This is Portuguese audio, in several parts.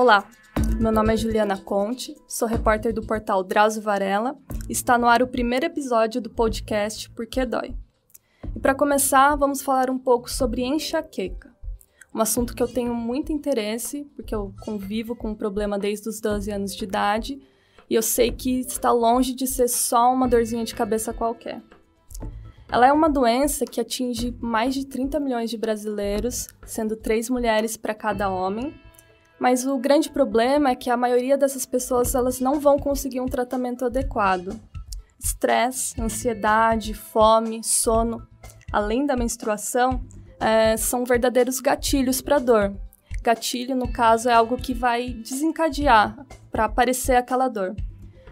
Olá, meu nome é Juliana Conte, sou repórter do portal Drauzio Varela e está no ar o primeiro episódio do podcast Por que Dói. E para começar, vamos falar um pouco sobre enxaqueca, um assunto que eu tenho muito interesse, porque eu convivo com o problema desde os 12 anos de idade e eu sei que está longe de ser só uma dorzinha de cabeça qualquer. Ela é uma doença que atinge mais de 30 milhões de brasileiros, sendo três mulheres para cada homem mas o grande problema é que a maioria dessas pessoas elas não vão conseguir um tratamento adequado. Estresse, ansiedade, fome, sono, além da menstruação, é, são verdadeiros gatilhos para dor. Gatilho, no caso, é algo que vai desencadear para aparecer aquela dor.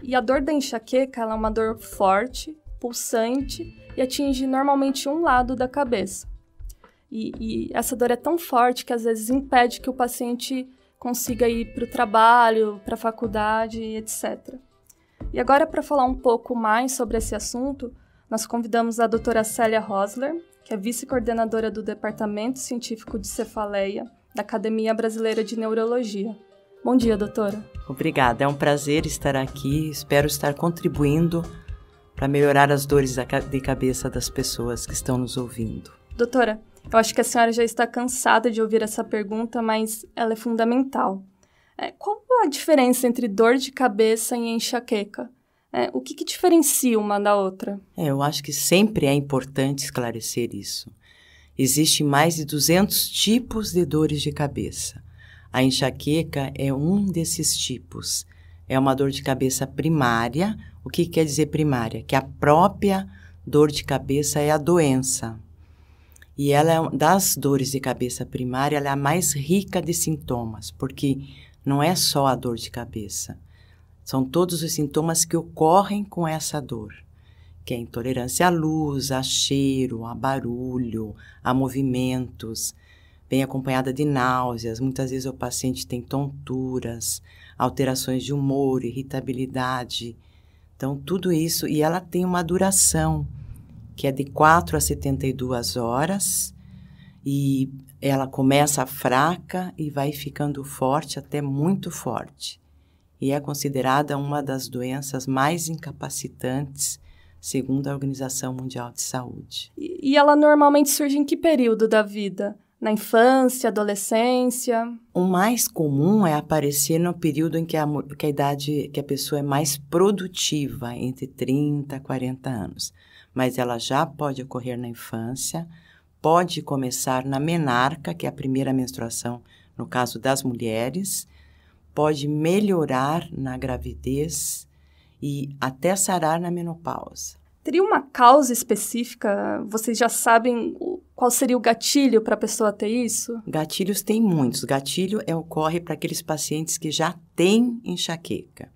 E a dor da enxaqueca é uma dor forte, pulsante e atinge normalmente um lado da cabeça. E, e, essa dor é tão forte que às vezes impede que o paciente consiga ir para o trabalho, para a faculdade, etc. E agora, para falar um pouco mais sobre esse assunto, nós convidamos a doutora Célia Rosler, que é vice-coordenadora do Departamento Científico de Cefaleia da Academia Brasileira de Neurologia. Bom dia, doutora. Obrigada, é um prazer estar aqui. Espero estar contribuindo para melhorar as dores de cabeça das pessoas que estão nos ouvindo. Doutora, eu acho que a senhora já está cansada de ouvir essa pergunta, mas ela é fundamental. É, qual a diferença entre dor de cabeça e enxaqueca? É, o que, que, diferencia uma da outra? É, eu acho que sempre é importante esclarecer isso. Existem mais de 200 tipos de dores de cabeça. A enxaqueca é um desses tipos. É uma dor de cabeça primária. O que quer dizer primária? Que a própria dor de cabeça é a doença. E ela é das dores de cabeça primária, ela é a mais rica de sintomas, porque não é só a dor de cabeça. São todos os sintomas que ocorrem com essa dor, que é a intolerância à luz, a cheiro, a barulho, a movimentos, vem acompanhada de náuseas, muitas vezes o paciente tem tonturas, alterações de humor, irritabilidade. Então, tudo isso, e ela tem uma duração que é de 4 a 72 horas e ela começa fraca e vai ficando forte até muito forte. E é considerada uma das doenças mais incapacitantes, segundo a Organização Mundial de Saúde. E ela normalmente surge em que período da vida? Na infância, adolescência? O mais comum é aparecer no período em que a, que a idade que a pessoa é mais produtiva, entre 30 e 40 anos mas ela já pode ocorrer na infância, pode começar na menarca, que é a primeira menstruação no caso das mulheres, pode melhorar na gravidez e até sarar na menopausa. Teria uma causa específica? Vocês já sabem qual seria o gatilho para a pessoa ter isso? Gatilhos tem muitos. Gatilho é, ocorre para aqueles pacientes que já têm enxaqueca.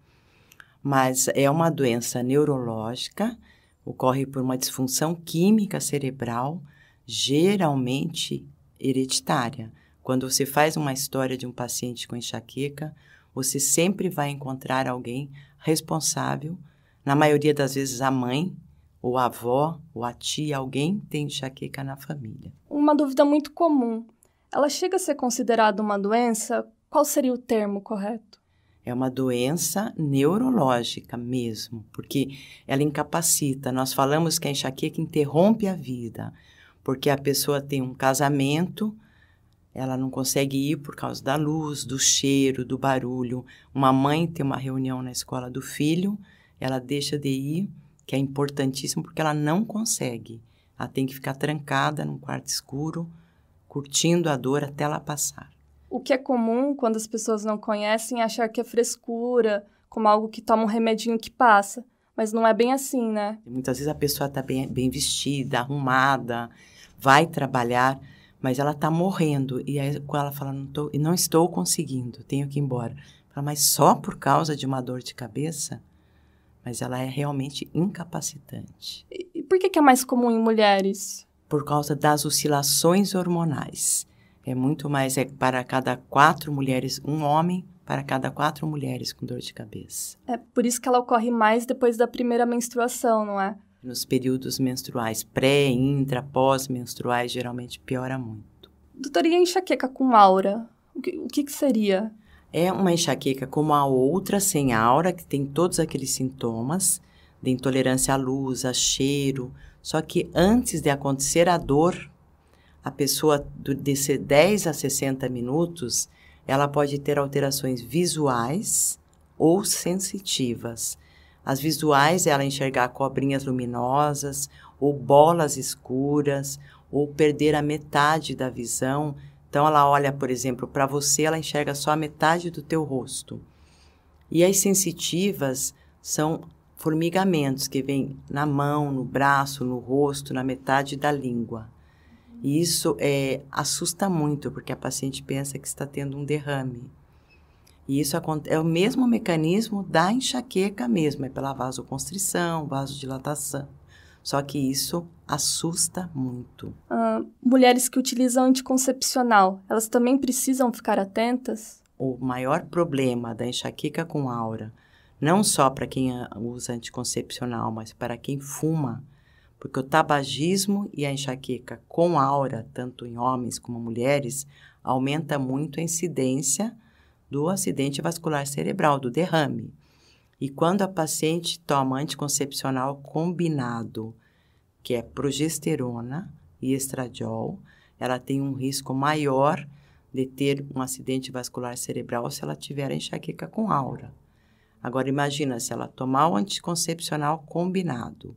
Mas é uma doença neurológica ocorre por uma disfunção química cerebral, geralmente hereditária. Quando você faz uma história de um paciente com enxaqueca, você sempre vai encontrar alguém responsável, na maioria das vezes a mãe, ou a avó, ou a tia, alguém tem enxaqueca na família. Uma dúvida muito comum. Ela chega a ser considerada uma doença? Qual seria o termo correto? É uma doença neurológica mesmo, porque ela incapacita. Nós falamos que a enxaqueca interrompe a vida, porque a pessoa tem um casamento, ela não consegue ir por causa da luz, do cheiro, do barulho. Uma mãe tem uma reunião na escola do filho, ela deixa de ir, que é importantíssimo, porque ela não consegue. Ela tem que ficar trancada num quarto escuro, curtindo a dor até ela passar o que é comum quando as pessoas não conhecem é achar que é frescura, como algo que toma um remedinho que passa. Mas não é bem assim, né? Muitas vezes a pessoa está bem, bem vestida, arrumada, vai trabalhar, mas ela está morrendo. E aí ela fala, não, tô, não estou conseguindo, tenho que ir embora. Fala, mas só por causa de uma dor de cabeça? Mas ela é realmente incapacitante. E por que, que é mais comum em mulheres? Por causa das oscilações hormonais. É muito mais, é para cada quatro mulheres, um homem para cada quatro mulheres com dor de cabeça. É por isso que ela ocorre mais depois da primeira menstruação, não é? Nos períodos menstruais, pré, intra, pós-menstruais, geralmente piora muito. Doutora, e a enxaqueca com aura? O que, o que seria? É uma enxaqueca como a outra sem aura, que tem todos aqueles sintomas de intolerância à luz, a cheiro. Só que antes de acontecer a dor, a pessoa de de 10 a 60 minutos, ela pode ter alterações visuais ou sensitivas. As visuais, ela enxergar cobrinhas luminosas ou bolas escuras ou perder a metade da visão. Então ela olha, por exemplo, para você, ela enxerga só a metade do teu rosto. E as sensitivas são formigamentos que vêm na mão, no braço, no rosto, na metade da língua. E isso é, assusta muito, porque a paciente pensa que está tendo um derrame. E isso é o mesmo mecanismo da enxaqueca mesmo, é pela vasoconstrição, vasodilatação. Só que isso assusta muito. Ah, mulheres que utilizam anticoncepcional, elas também precisam ficar atentas? O maior problema da enxaqueca com aura, não só para quem usa anticoncepcional, mas para quem fuma, porque o tabagismo e a enxaqueca com aura, tanto em homens como mulheres, aumenta muito a incidência do acidente vascular cerebral, do derrame. E quando a paciente toma anticoncepcional combinado, que é progesterona e estradiol, ela tem um risco maior de ter um acidente vascular cerebral se ela tiver enxaqueca com aura. Agora imagina se ela tomar o anticoncepcional combinado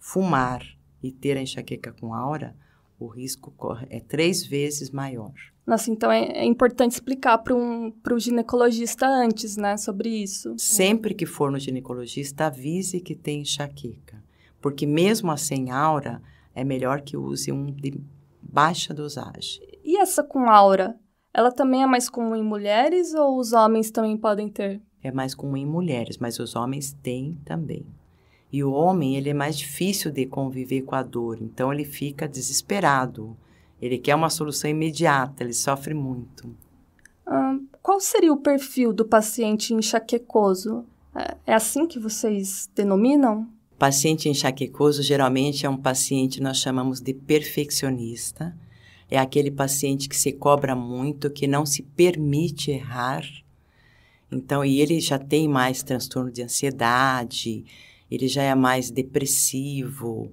fumar e ter a enxaqueca com aura, o risco é três vezes maior. Nossa, então é, é importante explicar para um o ginecologista antes, né, sobre isso. Sempre que for no ginecologista, avise que tem enxaqueca, porque mesmo assim aura é melhor que use um de baixa dosagem. E essa com aura, ela também é mais comum em mulheres ou os homens também podem ter? É mais comum em mulheres, mas os homens têm também. E o homem, ele é mais difícil de conviver com a dor, então ele fica desesperado. Ele quer uma solução imediata, ele sofre muito. Hum, qual seria o perfil do paciente enxaquecoso? É, é assim que vocês denominam? Paciente enxaquecoso geralmente é um paciente nós chamamos de perfeccionista. É aquele paciente que se cobra muito, que não se permite errar. Então, e ele já tem mais transtorno de ansiedade, ele já é mais depressivo.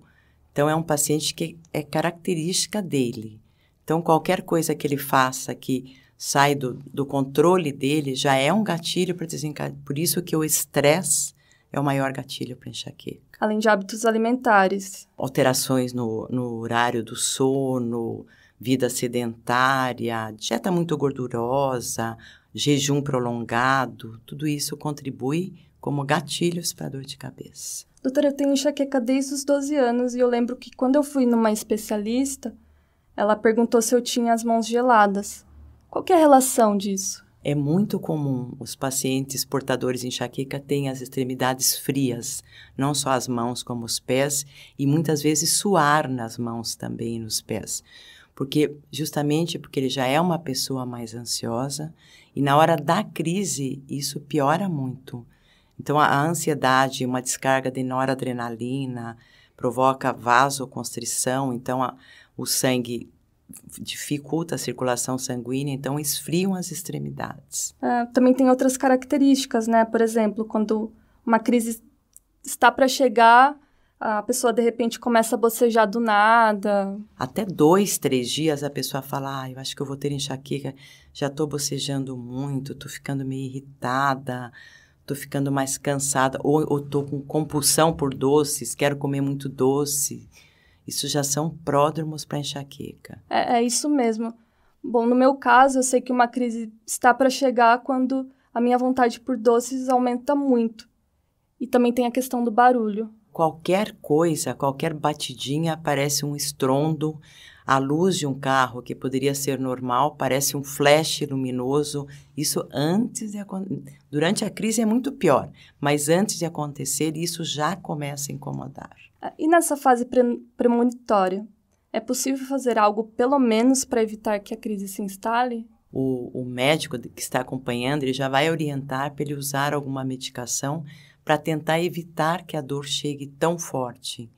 Então, é um paciente que é característica dele. Então, qualquer coisa que ele faça que sai do, do controle dele já é um gatilho para desencadear. Por isso que o estresse é o maior gatilho para enxaqueca. Além de hábitos alimentares. Alterações no, no horário do sono, vida sedentária, dieta muito gordurosa, jejum prolongado, tudo isso contribui como gatilhos para dor de cabeça. Doutora, eu tenho enxaqueca desde os 12 anos e eu lembro que quando eu fui numa especialista, ela perguntou se eu tinha as mãos geladas. Qual é a relação disso? É muito comum os pacientes portadores de enxaqueca têm as extremidades frias, não só as mãos como os pés, e muitas vezes suar nas mãos também e nos pés. Porque justamente porque ele já é uma pessoa mais ansiosa e na hora da crise isso piora muito. Então, a, ansiedade, uma descarga de noradrenalina, provoca vasoconstrição, então a, o sangue dificulta a circulação sanguínea, então esfriam as extremidades. É, também tem outras características, né? Por exemplo, quando uma crise está para chegar, a pessoa de repente começa a bocejar do nada. Até dois, três dias a pessoa fala: ah, eu acho que eu vou ter enxaqueca, já estou bocejando muito, estou ficando meio irritada tô ficando mais cansada, ou, ou tô com compulsão por doces, quero comer muito doce. Isso já são pródromos para enxaqueca. É, é isso mesmo. Bom, no meu caso, eu sei que uma crise está para chegar quando a minha vontade por doces aumenta muito. E também tem a questão do barulho. Qualquer coisa, qualquer batidinha, aparece um estrondo, a luz de um carro que poderia ser normal parece um flash luminoso. Isso antes de durante a crise é muito pior, mas antes de acontecer isso já começa a incomodar. Ah, e nessa fase pre premonitória, é possível fazer algo pelo menos para evitar que a crise se instale? O, o, médico que está acompanhando ele já vai orientar para ele usar alguma medicação para tentar evitar que a dor chegue tão forte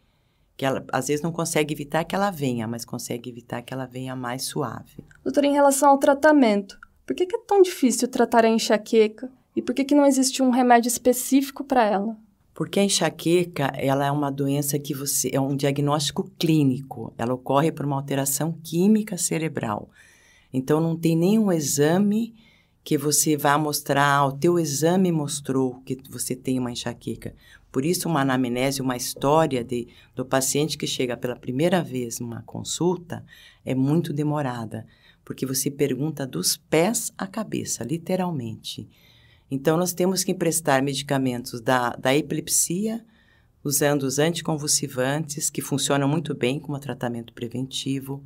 que ela às vezes não consegue evitar que ela venha, mas consegue evitar que ela venha mais suave. Doutora, em relação ao tratamento, por que, é tão difícil tratar a enxaqueca e por que, que não existe um remédio específico para ela? Porque a enxaqueca, ela é uma doença que você é um diagnóstico clínico. Ela ocorre por uma alteração química cerebral. Então não tem nenhum exame que você vá mostrar, ah, o teu exame mostrou que você tem uma enxaqueca. Por isso, uma anamnese, uma história de, do paciente que chega pela primeira vez numa consulta é muito demorada, porque você pergunta dos pés à cabeça, literalmente. Então, nós temos que emprestar medicamentos da, da epilepsia, usando os anticonvulsivantes, que funcionam muito bem como tratamento preventivo,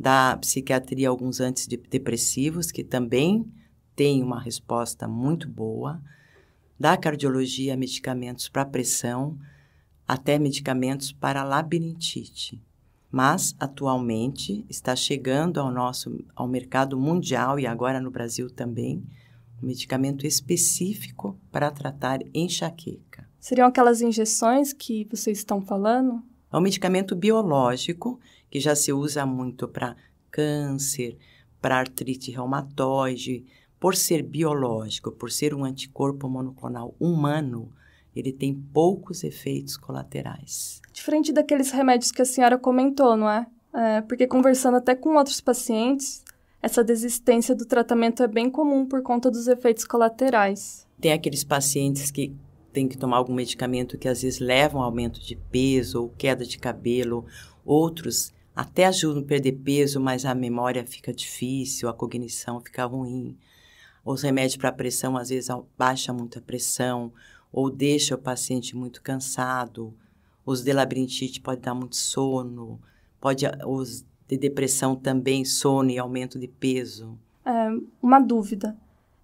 da psiquiatria alguns antidepressivos, que também têm uma resposta muito boa, da cardiologia a medicamentos para pressão, até medicamentos para labirintite. Mas, atualmente, está chegando ao nosso ao mercado mundial e agora no Brasil também, um medicamento específico para tratar enxaqueca. Seriam aquelas injeções que vocês estão falando? É um medicamento biológico que já se usa muito para câncer, para artrite reumatoide, por ser biológico, por ser um anticorpo monoclonal humano, ele tem poucos efeitos colaterais. Diferente daqueles remédios que a senhora comentou, não é? é? porque conversando até com outros pacientes, essa desistência do tratamento é bem comum por conta dos efeitos colaterais. Tem aqueles pacientes que têm que tomar algum medicamento que às vezes levam um aumento de peso ou queda de cabelo, outros até ajudam a perder peso, mas a memória fica difícil, a cognição fica ruim. Os remédios para pressão, às vezes, baixa muito a pressão ou deixa o paciente muito cansado. Os de labirintite pode dar muito sono, pode ah, os de depressão também sono e aumento de peso. É, uma dúvida.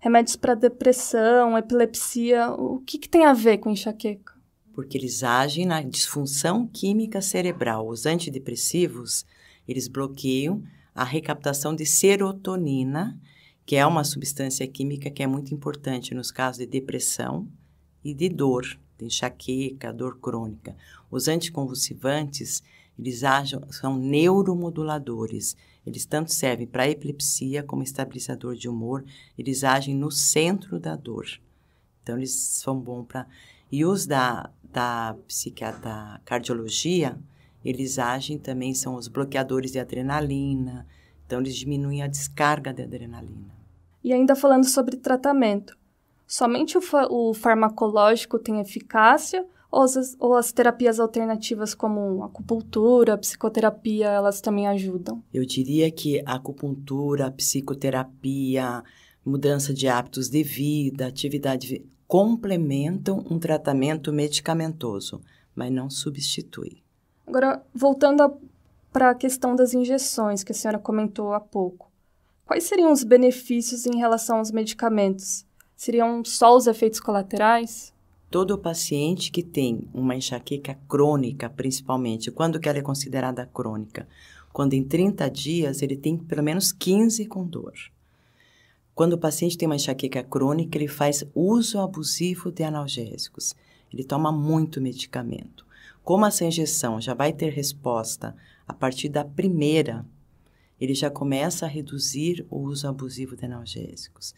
Remédios para depressão, epilepsia, o que, que tem a ver com enxaqueca? Porque eles agem na disfunção química cerebral. Os antidepressivos, eles bloqueiam a recaptação de serotonina, que é uma substância química que é muito importante nos casos de depressão e de dor, de enxaqueca, dor crônica. Os anticonvulsivantes, eles agem, são neuromoduladores. Eles tanto servem para epilepsia como estabilizador de humor, eles agem no centro da dor. Então, eles são bons para. E os da, da, psiquiatra, da cardiologia, eles agem também, são os bloqueadores de adrenalina, então, eles diminuem a descarga de adrenalina. E ainda falando sobre tratamento, somente o, fa o farmacológico tem eficácia ou as, ou as, terapias alternativas como acupuntura, psicoterapia, elas também ajudam? Eu diria que a acupuntura, a psicoterapia, mudança de hábitos de vida, atividade complementam um tratamento medicamentoso, mas não substitui. Agora, voltando a para a questão das injeções que a senhora comentou há pouco. Quais seriam os benefícios em relação aos medicamentos? Seriam só os efeitos colaterais? Todo paciente que tem uma enxaqueca crônica, principalmente, quando que ela é considerada crônica? Quando em 30 dias ele tem pelo menos 15 com dor. Quando o paciente tem uma enxaqueca crônica, ele faz uso abusivo de analgésicos. Ele toma muito medicamento. Como essa injeção já vai ter resposta a partir da primeira, ele já começa a reduzir o uso abusivo de analgésicos.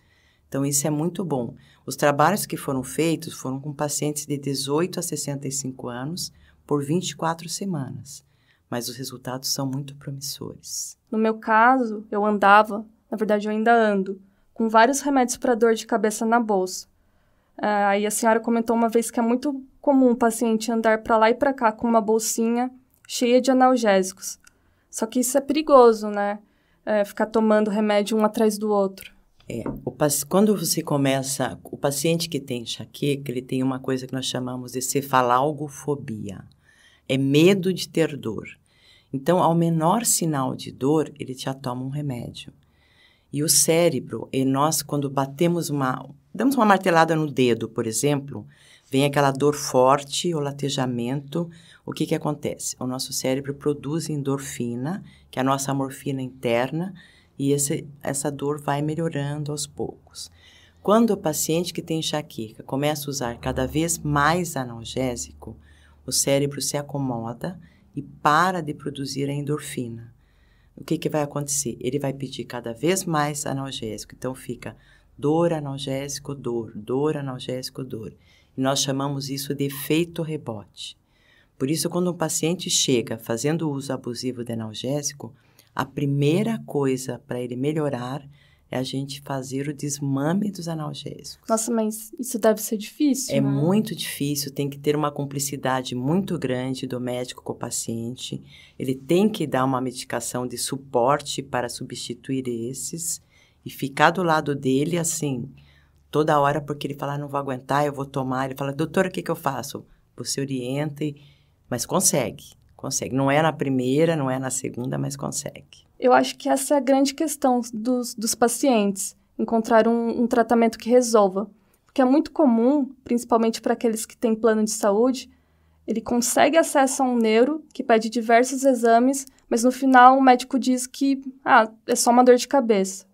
Então, isso é muito bom. Os trabalhos que foram feitos foram com pacientes de 18 a 65 anos por 24 semanas, mas os resultados são muito promissores. No meu caso, eu andava, na verdade, eu ainda ando, com vários remédios para dor de cabeça na bolsa. Eh, aí a senhora comentou uma vez que é muito comum o paciente andar para lá e para cá com uma bolsinha cheia de analgésicos. Só que isso é perigoso, né? É, ficar tomando remédio um atrás do outro. É, o, quando você começa, o paciente que tem enxaqueca, ele tem uma coisa que nós chamamos de cefalalgofobia. É medo de ter dor. Então, ao menor sinal de dor, ele já toma um remédio. E o cérebro, e nós quando batemos uma, damos uma martelada no dedo, por exemplo, vem aquela dor forte, o latejamento, o que, que acontece? O nosso cérebro produz endorfina, que é a nossa morfina interna, e esse, essa dor vai melhorando aos poucos. Quando o paciente que tem enxaqueca começa a usar cada vez mais analgésico, o cérebro se acomoda e para de produzir a endorfina. O que, que vai acontecer? Ele vai pedir cada vez mais analgésico. Então fica dor, analgésico, dor, dor, analgésico, dor. Nós chamamos isso de efeito rebote. Por isso, quando um paciente chega fazendo uso abusivo de analgésico, a primeira coisa para ele melhorar é a gente fazer o desmame dos analgésicos. Nossa, mas isso deve ser difícil. É né? muito difícil, tem que ter uma cumplicidade muito grande do médico com o paciente. Ele tem que dar uma medicação de suporte para substituir esses e ficar do lado dele assim, toda hora porque ele fala, ah, não vou aguentar, eu vou tomar. Ele fala, doutora, o que, que eu faço? Você orienta, mas consegue, consegue. Não é na primeira, não é na segunda, mas consegue. Eu acho que essa é a grande questão dos, dos pacientes, encontrar um, um tratamento que resolva. Porque é muito comum, principalmente para aqueles que têm plano de saúde, ele consegue acesso a um neuro que pede diversos exames, mas no final o médico diz que ah, é só uma dor de cabeça.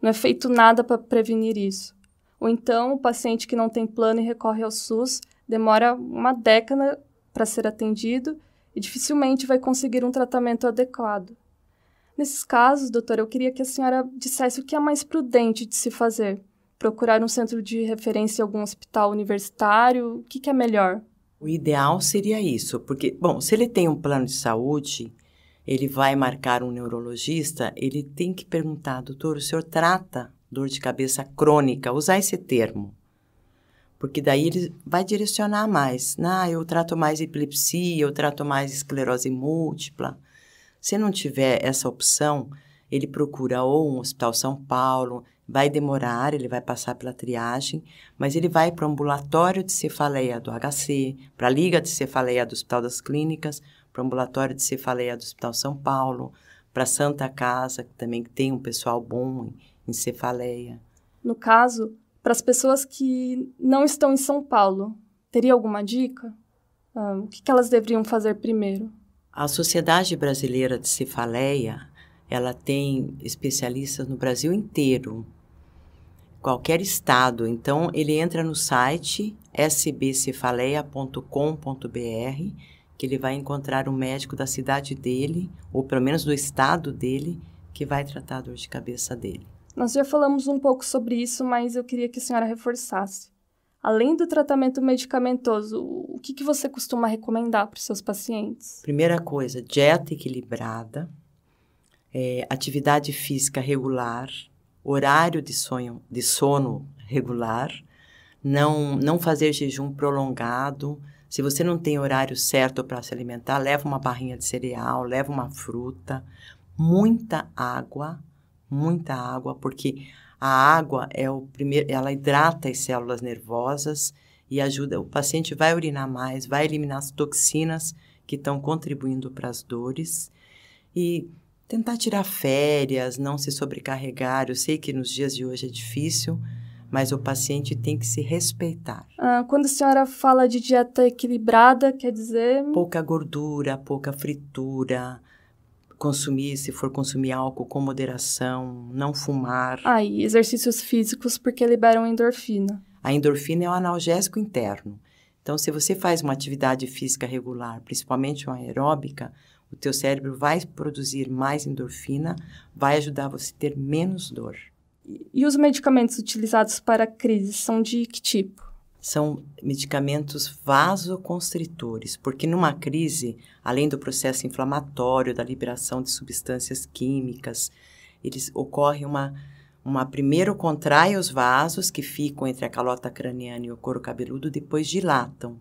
Não é feito nada para prevenir isso. Ou então, o paciente que não tem plano e recorre ao SUS demora uma década para ser atendido e dificilmente vai conseguir um tratamento adequado. Nesses casos, doutora, eu queria que a senhora dissesse o que é mais prudente de se fazer. Procurar um centro de referência em algum hospital universitário? O que, que é melhor? O ideal seria isso, porque, bom, se ele tem um plano de saúde, ele vai marcar um neurologista, ele tem que perguntar, doutor, o senhor trata dor de cabeça crônica, usar esse termo. Porque daí ele vai direcionar mais. Ah, eu trato mais epilepsia, eu trato mais esclerose múltipla. Se não tiver essa opção, ele procura ou um hospital São Paulo, vai demorar, ele vai passar pela triagem, mas ele vai para o ambulatório de cefaleia do HC, para a liga de cefaleia do Hospital das Clínicas, para o ambulatório de cefaleia do Hospital São Paulo, para Santa Casa, que também tem um pessoal bom em cefaleia. No caso, para as pessoas que não estão em São Paulo, teria alguma dica? Ah, o que, que elas deveriam fazer primeiro? A Sociedade Brasileira de Cefaleia, ela tem especialistas no Brasil inteiro, qualquer estado. Então, ele entra no site sbcefaleia.com.br, que ele vai encontrar um médico da cidade dele, ou pelo menos do estado dele, que vai tratar a dor de cabeça dele. Nós já falamos um pouco sobre isso, mas eu queria que a senhora reforçasse. Além do tratamento medicamentoso, o que, que você costuma recomendar para os seus pacientes? Primeira coisa, dieta equilibrada, é, atividade física regular, horário de, sonho, de sono regular, não, não fazer jejum prolongado. Se você não tem horário certo para se alimentar, leva uma barrinha de cereal, leva uma fruta, muita água, muita água, porque a água é o primeiro, ela hidrata as células nervosas e ajuda. O paciente vai urinar mais, vai eliminar as toxinas que estão contribuindo para as dores e tentar tirar férias, não se sobrecarregar. Eu sei que nos dias de hoje é difícil, mas o paciente tem que se respeitar. Ah, quando a senhora fala de dieta equilibrada, quer dizer? Pouca gordura, pouca fritura, consumir, se for consumir álcool com moderação, não fumar. Ah, e exercícios físicos porque liberam endorfina. A endorfina é o analgésico interno. Então, se você faz uma atividade física regular, principalmente uma aeróbica, o teu cérebro vai produzir mais endorfina, vai ajudar você a ter menos dor. E os medicamentos utilizados para crises são de que tipo? são medicamentos vasoconstritores, porque numa crise, além do processo inflamatório, da liberação de substâncias químicas, eles ocorre uma uma primeiro contrai os vasos que ficam entre a calota craniana e o couro cabeludo, depois dilatam.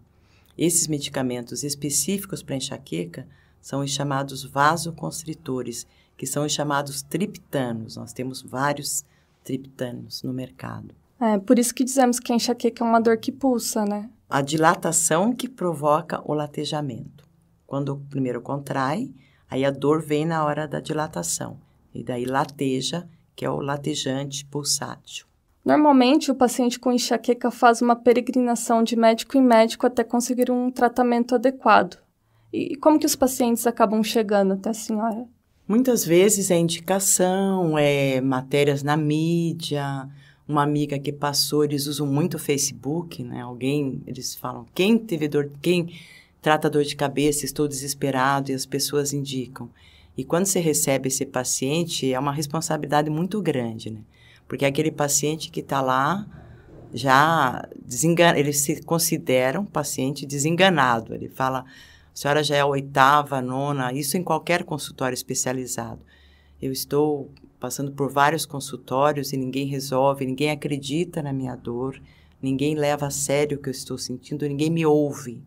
Esses medicamentos específicos para enxaqueca são os chamados vasoconstritores, que são os chamados triptanos. Nós temos vários triptanos no mercado. É, por isso que dizemos que a enxaqueca é uma dor que pulsa, né? A dilatação que provoca o latejamento. Quando primeiro contrai, aí a dor vem na hora da dilatação. E daí lateja, que é o latejante pulsátil. Normalmente, o paciente com enxaqueca faz uma peregrinação de médico em médico até conseguir um tratamento adequado. E como que os pacientes acabam chegando até a senhora? Muitas vezes é indicação, é matérias na mídia, uma amiga que passou, eles usam muito o Facebook, né? Alguém, eles falam, quem teve dor, quem trata dor de cabeça, estou desesperado, e as pessoas indicam. E quando você recebe esse paciente, é uma responsabilidade muito grande, né? Porque é aquele paciente que está lá já desengana, ele se considera um paciente desenganado. Ele fala, a senhora já é a oitava, a nona, isso em qualquer consultório especializado. Eu estou passando por vários consultórios e ninguém resolve, ninguém acredita na minha dor, ninguém leva a sério o que eu estou sentindo, ninguém me ouve,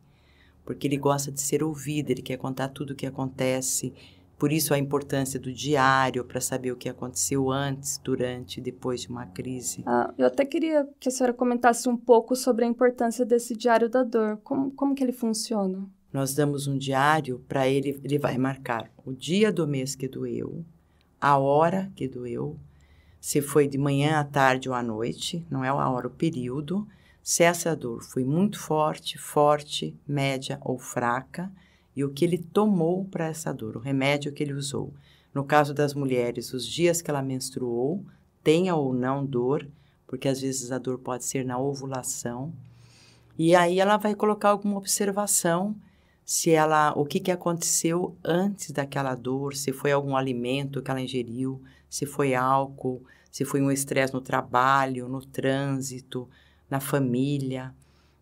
porque ele gosta de ser ouvido, ele quer contar tudo o que acontece. Por isso a importância do diário para saber o que aconteceu antes, durante e depois de uma crise. Ah, eu até queria que a senhora comentasse um pouco sobre a importância desse diário da dor. Como, como que ele funciona? Nós damos um diário para ele, ele vai marcar o dia do mês que doeu, a hora que doeu, se foi de manhã à tarde ou à noite, não é a hora, o período, se essa dor foi muito forte, forte, média ou fraca, e o que ele tomou para essa dor, o remédio que ele usou. No caso das mulheres, os dias que ela menstruou, tenha ou não dor, porque às vezes a dor pode ser na ovulação. E aí ela vai colocar alguma observação se ela, o que, que aconteceu antes daquela dor, se foi algum alimento que ela ingeriu, se foi álcool, se foi um estresse no trabalho, no trânsito, na família.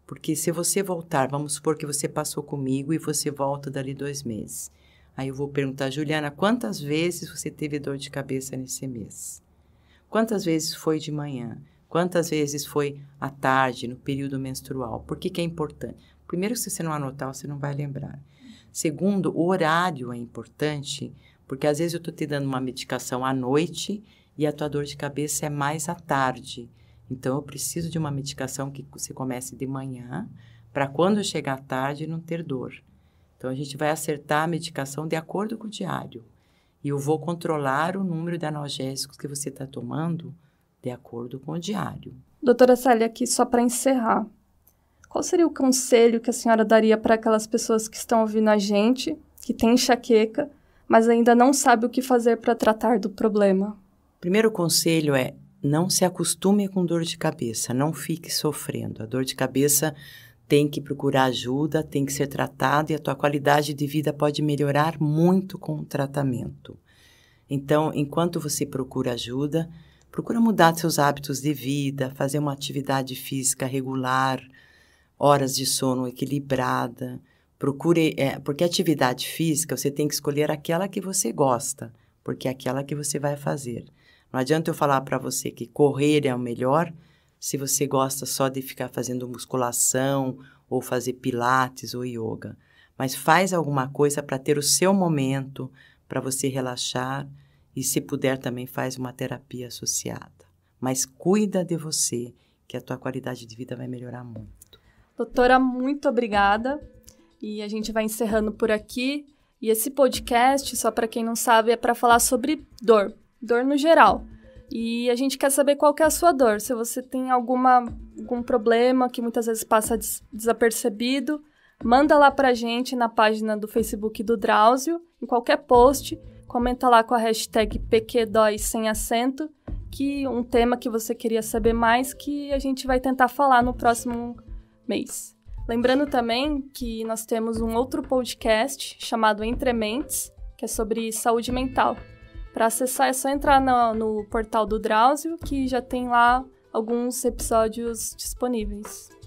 Porque se você voltar, vamos supor que você passou comigo e você volta dali dois meses. Aí eu vou perguntar, Juliana, quantas vezes você teve dor de cabeça nesse mês? Quantas vezes foi de manhã? Quantas vezes foi à tarde, no período menstrual? Por que, que é importante? Primeiro, se você não anotar, você não vai lembrar. Segundo, o horário é importante, porque às vezes eu estou te dando uma medicação à noite e a tua dor de cabeça é mais à tarde. Então, eu preciso de uma medicação que você comece de manhã, para quando chegar à tarde não ter dor. Então, a gente vai acertar a medicação de acordo com o diário. E eu vou controlar o número de analgésicos que você está tomando de acordo com o diário. Doutora Célia, aqui só para encerrar, qual seria o conselho que a senhora daria para aquelas pessoas que estão ouvindo a gente, que têm enxaqueca, mas ainda não sabe o que fazer para tratar do problema? Primeiro conselho é não se acostume com dor de cabeça, não fique sofrendo. A dor de cabeça tem que procurar ajuda, tem que ser tratada e a tua qualidade de vida pode melhorar muito com o tratamento. Então, enquanto você procura ajuda, procura mudar seus hábitos de vida, fazer uma atividade física regular, horas de sono equilibrada. Procure, é, porque atividade física você tem que escolher aquela que você gosta, porque é aquela que você vai fazer. Não adianta eu falar para você que correr é o melhor se você gosta só de ficar fazendo musculação ou fazer pilates ou yoga. Mas faz alguma coisa para ter o seu momento, para você relaxar e se puder também faz uma terapia associada. Mas cuida de você, que a tua qualidade de vida vai melhorar muito. Doutora, muito obrigada. E a gente vai encerrando por aqui. E esse podcast, só para quem não sabe, é para falar sobre dor, dor no geral. E a gente quer saber qual que é a sua dor, se você tem alguma, algum problema que muitas vezes passa des desapercebido, manda lá para a gente na página do Facebook do Drauzio, em qualquer post, comenta lá com a hashtag PQDói sem acento, que um tema que você queria saber mais, que a gente vai tentar falar no próximo mês. Lembrando também que nós temos um outro podcast chamado Entre Mentes, que é sobre saúde mental. Para acessar é só entrar no, no portal do Drauzio, que já tem lá alguns episódios disponíveis.